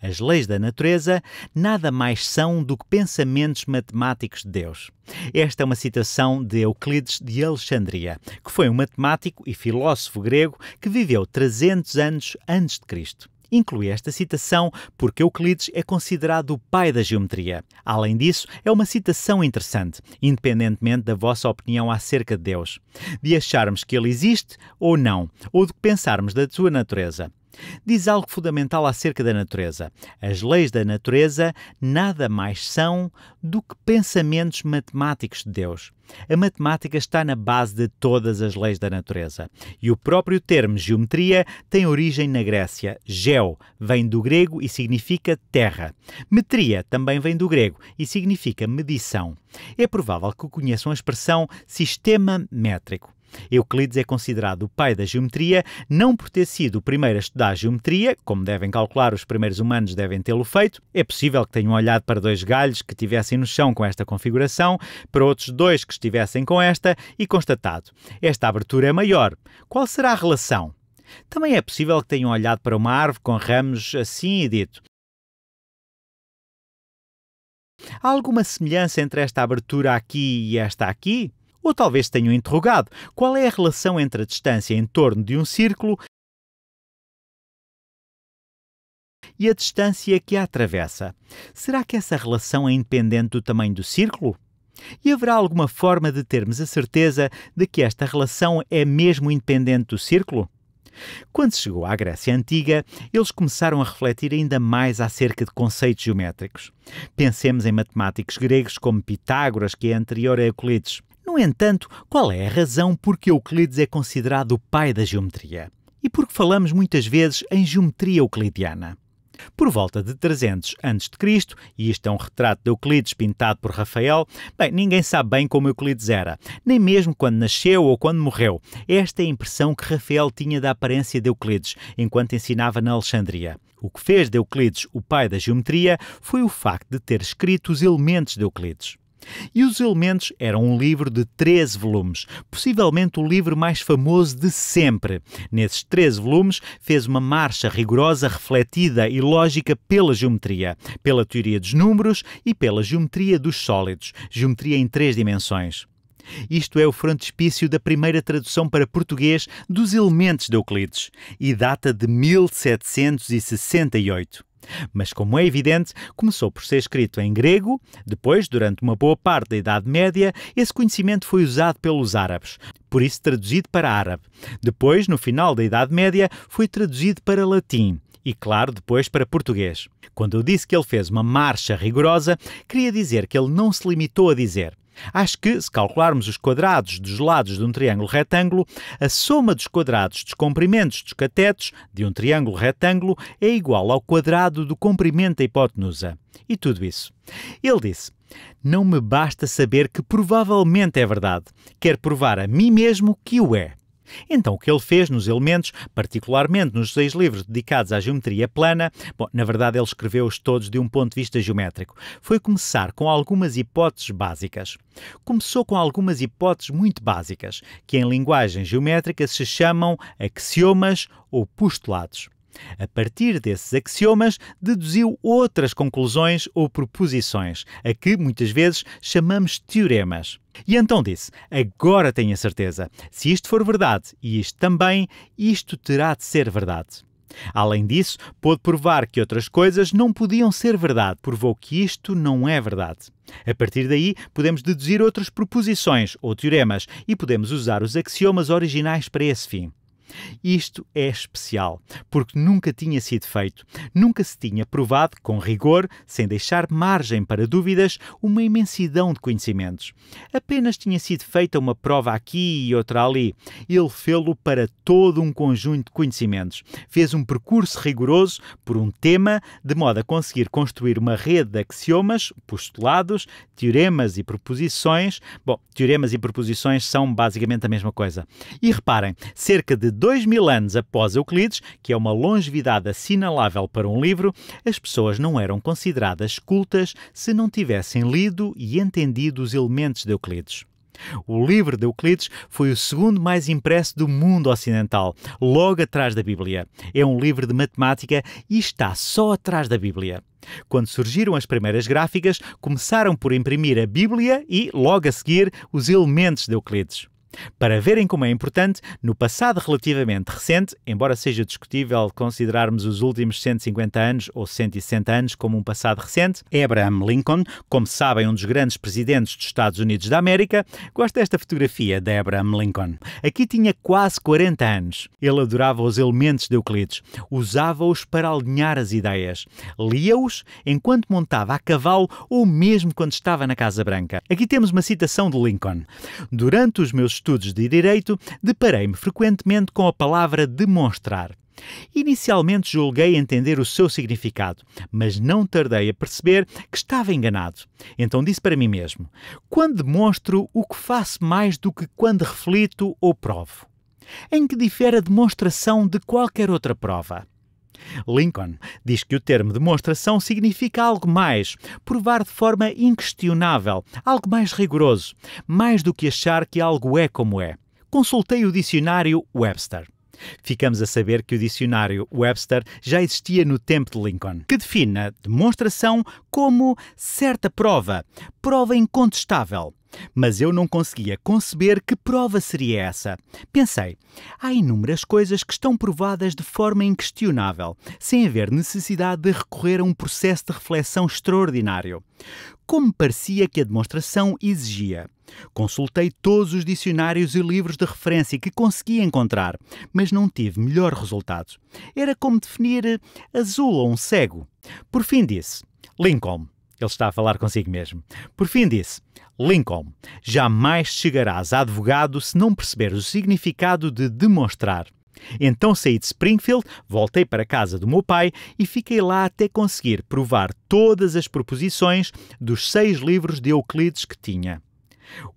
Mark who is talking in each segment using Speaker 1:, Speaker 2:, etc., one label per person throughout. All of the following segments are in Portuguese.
Speaker 1: As leis da natureza nada mais são do que pensamentos matemáticos de Deus. Esta é uma citação de Euclides de Alexandria, que foi um matemático e filósofo grego que viveu 300 anos antes de Cristo inclui esta citação porque Euclides é considerado o pai da geometria. Além disso, é uma citação interessante, independentemente da vossa opinião acerca de Deus, de acharmos que ele existe ou não, ou de pensarmos da sua natureza. Diz algo fundamental acerca da natureza. As leis da natureza nada mais são do que pensamentos matemáticos de Deus. A matemática está na base de todas as leis da natureza. E o próprio termo geometria tem origem na Grécia. Geo vem do grego e significa terra. Metria também vem do grego e significa medição. É provável que conheçam a expressão sistema métrico. Euclides é considerado o pai da geometria, não por ter sido o primeiro a estudar a geometria, como devem calcular, os primeiros humanos devem tê-lo feito. É possível que tenham olhado para dois galhos que estivessem no chão com esta configuração, para outros dois que estivessem com esta e constatado: esta abertura é maior. Qual será a relação? Também é possível que tenham olhado para uma árvore com ramos assim e dito: Há alguma semelhança entre esta abertura aqui e esta aqui? ou talvez tenham interrogado qual é a relação entre a distância em torno de um círculo e a distância que a atravessa. Será que essa relação é independente do tamanho do círculo? E haverá alguma forma de termos a certeza de que esta relação é mesmo independente do círculo? Quando se chegou à Grécia Antiga, eles começaram a refletir ainda mais acerca de conceitos geométricos. Pensemos em matemáticos gregos como Pitágoras, que é anterior a Euclides. No entanto, qual é a razão por que Euclides é considerado o pai da geometria? E por que falamos muitas vezes em geometria euclidiana? Por volta de 300 a.C., e isto é um retrato de Euclides pintado por Rafael, bem, ninguém sabe bem como Euclides era, nem mesmo quando nasceu ou quando morreu. Esta é a impressão que Rafael tinha da aparência de Euclides enquanto ensinava na Alexandria. O que fez de Euclides o pai da geometria foi o facto de ter escrito os elementos de Euclides. E Os Elementos era um livro de 13 volumes, possivelmente o livro mais famoso de sempre. Nesses 13 volumes, fez uma marcha rigorosa, refletida e lógica pela geometria, pela teoria dos números e pela geometria dos sólidos, geometria em três dimensões. Isto é o frontispício da primeira tradução para português dos Elementos de Euclides e data de 1768. Mas, como é evidente, começou por ser escrito em grego, depois, durante uma boa parte da Idade Média, esse conhecimento foi usado pelos árabes, por isso traduzido para árabe. Depois, no final da Idade Média, foi traduzido para latim e, claro, depois para português. Quando eu disse que ele fez uma marcha rigorosa, queria dizer que ele não se limitou a dizer Acho que, se calcularmos os quadrados dos lados de um triângulo retângulo, a soma dos quadrados dos comprimentos dos catetos de um triângulo retângulo é igual ao quadrado do comprimento da hipotenusa. E tudo isso. Ele disse: Não me basta saber que provavelmente é verdade. Quero provar a mim mesmo que o é. Então, o que ele fez nos elementos, particularmente nos seis livros dedicados à geometria plana, bom, na verdade ele escreveu-os todos de um ponto de vista geométrico, foi começar com algumas hipóteses básicas. Começou com algumas hipóteses muito básicas, que em linguagem geométrica se chamam axiomas ou postulados. A partir desses axiomas, deduziu outras conclusões ou proposições, a que muitas vezes chamamos teoremas. E então disse: Agora tenho a certeza. Se isto for verdade, e isto também, isto terá de ser verdade. Além disso, pôde provar que outras coisas não podiam ser verdade, provou que isto não é verdade. A partir daí, podemos deduzir outras proposições ou teoremas e podemos usar os axiomas originais para esse fim. Isto é especial, porque nunca tinha sido feito, nunca se tinha provado com rigor, sem deixar margem para dúvidas, uma imensidão de conhecimentos. Apenas tinha sido feita uma prova aqui e outra ali. Ele fê-lo para todo um conjunto de conhecimentos. Fez um percurso rigoroso por um tema, de modo a conseguir construir uma rede de axiomas, postulados, teoremas e proposições. Bom, teoremas e proposições são basicamente a mesma coisa. E reparem, cerca de dois dois mil anos após Euclides, que é uma longevidade assinalável para um livro, as pessoas não eram consideradas cultas se não tivessem lido e entendido os elementos de Euclides. O livro de Euclides foi o segundo mais impresso do mundo ocidental, logo atrás da Bíblia. É um livro de matemática e está só atrás da Bíblia. Quando surgiram as primeiras gráficas, começaram por imprimir a Bíblia e, logo a seguir, os elementos de Euclides. Para verem como é importante, no passado relativamente recente, embora seja discutível considerarmos os últimos 150 anos ou 160 anos como um passado recente, Abraham Lincoln, como sabem, um dos grandes presidentes dos Estados Unidos da América, gosta desta fotografia de Abraham Lincoln. Aqui tinha quase 40 anos. Ele adorava os elementos de Euclides, usava-os para alinhar as ideias, lia-os enquanto montava a cavalo ou mesmo quando estava na Casa Branca. Aqui temos uma citação de Lincoln. Durante os meus estudos de direito, deparei-me frequentemente com a palavra demonstrar. Inicialmente julguei entender o seu significado, mas não tardei a perceber que estava enganado. Então disse para mim mesmo: quando demonstro o que faço mais do que quando reflito ou provo? Em que difere a demonstração de qualquer outra prova? Lincoln diz que o termo demonstração significa algo mais, provar de forma inquestionável, algo mais rigoroso, mais do que achar que algo é como é. Consultei o dicionário Webster. Ficamos a saber que o dicionário Webster já existia no tempo de Lincoln, que define a demonstração como certa prova, prova incontestável, mas eu não conseguia conceber que prova seria essa. Pensei, há inúmeras coisas que estão provadas de forma inquestionável, sem haver necessidade de recorrer a um processo de reflexão extraordinário. Como parecia que a demonstração exigia. Consultei todos os dicionários e livros de referência que consegui encontrar, mas não tive melhor resultado. Era como definir eh, azul a um cego. Por fim disse: Lincoln, ele está a falar consigo mesmo. Por fim, disse: Lincoln, jamais chegarás a advogado se não perceberes o significado de demonstrar. Então saí de Springfield, voltei para a casa do meu pai e fiquei lá até conseguir provar todas as proposições dos seis livros de Euclides que tinha.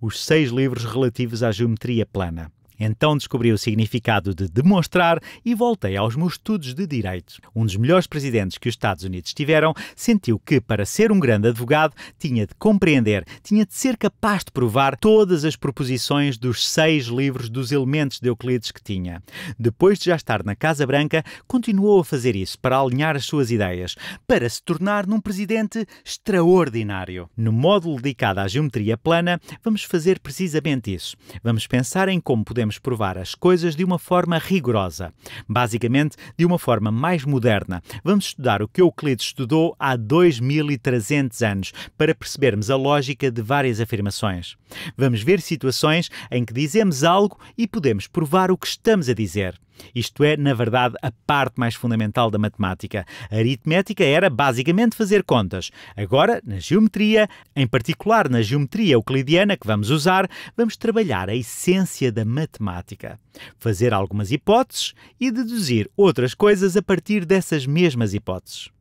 Speaker 1: Os seis livros relativos à geometria plana. Então descobri o significado de demonstrar e voltei aos meus estudos de direito. Um dos melhores presidentes que os Estados Unidos tiveram sentiu que, para ser um grande advogado, tinha de compreender, tinha de ser capaz de provar todas as proposições dos seis livros dos elementos de Euclides que tinha. Depois de já estar na Casa Branca, continuou a fazer isso para alinhar as suas ideias, para se tornar num presidente extraordinário. No módulo dedicado à geometria plana, vamos fazer precisamente isso. Vamos pensar em como podemos podemos provar as coisas de uma forma rigorosa, basicamente de uma forma mais moderna. Vamos estudar o que Euclides estudou há 2300 anos para percebermos a lógica de várias afirmações. Vamos ver situações em que dizemos algo e podemos provar o que estamos a dizer. Isto é, na verdade, a parte mais fundamental da matemática. A aritmética era basicamente fazer contas. Agora, na geometria, em particular na geometria euclidiana que vamos usar, vamos trabalhar a essência da matemática. Fazer algumas hipóteses e deduzir outras coisas a partir dessas mesmas hipóteses.